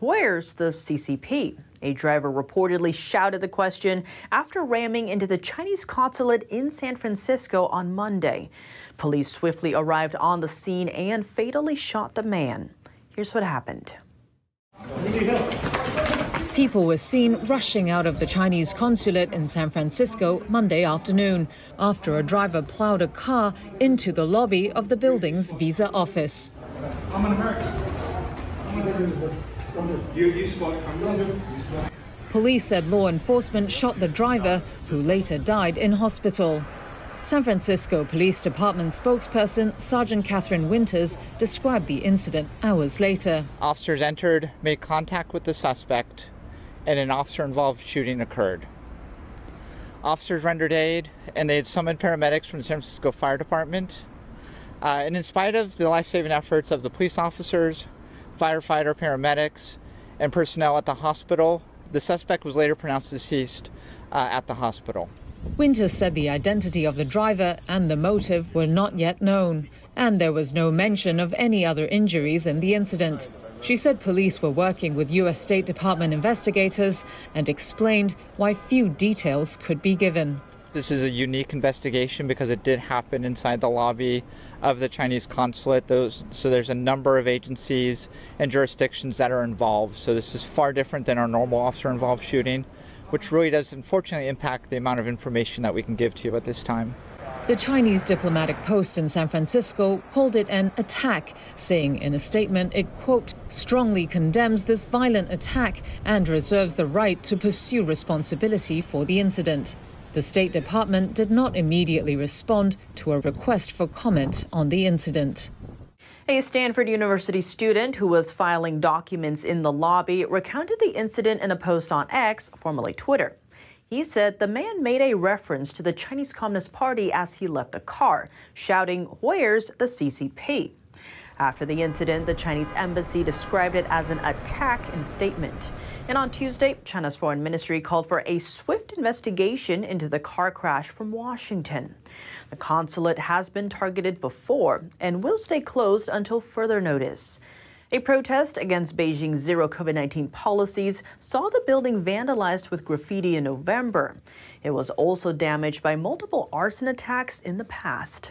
Where's the CCP? A driver reportedly shouted the question after ramming into the Chinese consulate in San Francisco on Monday. Police swiftly arrived on the scene and fatally shot the man. Here's what happened. People were seen rushing out of the Chinese consulate in San Francisco Monday afternoon after a driver plowed a car into the lobby of the building's visa office. I'm an American. I'm an American. Police said law enforcement shot the driver, who later died in hospital. San Francisco Police Department spokesperson Sergeant Catherine Winters described the incident hours later. Officers entered, made contact with the suspect, and an officer involved shooting occurred. Officers rendered aid, and they had summoned paramedics from the San Francisco Fire Department. Uh, and in spite of the life saving efforts of the police officers, firefighter, paramedics, and personnel at the hospital. The suspect was later pronounced deceased uh, at the hospital. Winters said the identity of the driver and the motive were not yet known, and there was no mention of any other injuries in the incident. She said police were working with U.S. State Department investigators and explained why few details could be given this is a unique investigation because it did happen inside the lobby of the Chinese consulate. Those, so there's a number of agencies and jurisdictions that are involved. So this is far different than our normal officer involved shooting, which really does unfortunately impact the amount of information that we can give to you at this time. The Chinese diplomatic post in San Francisco called it an attack, saying in a statement it, quote, strongly condemns this violent attack and reserves the right to pursue responsibility for the incident. The State Department did not immediately respond to a request for comment on the incident. A Stanford University student who was filing documents in the lobby recounted the incident in a post on X, formerly Twitter. He said the man made a reference to the Chinese Communist Party as he left the car, shouting, Where's the CCP? After the incident, the Chinese embassy described it as an attack in a statement. And on Tuesday, China's foreign ministry called for a swift investigation into the car crash from Washington. The consulate has been targeted before and will stay closed until further notice. A protest against Beijing's zero COVID 19 policies saw the building vandalized with graffiti in November. It was also damaged by multiple arson attacks in the past.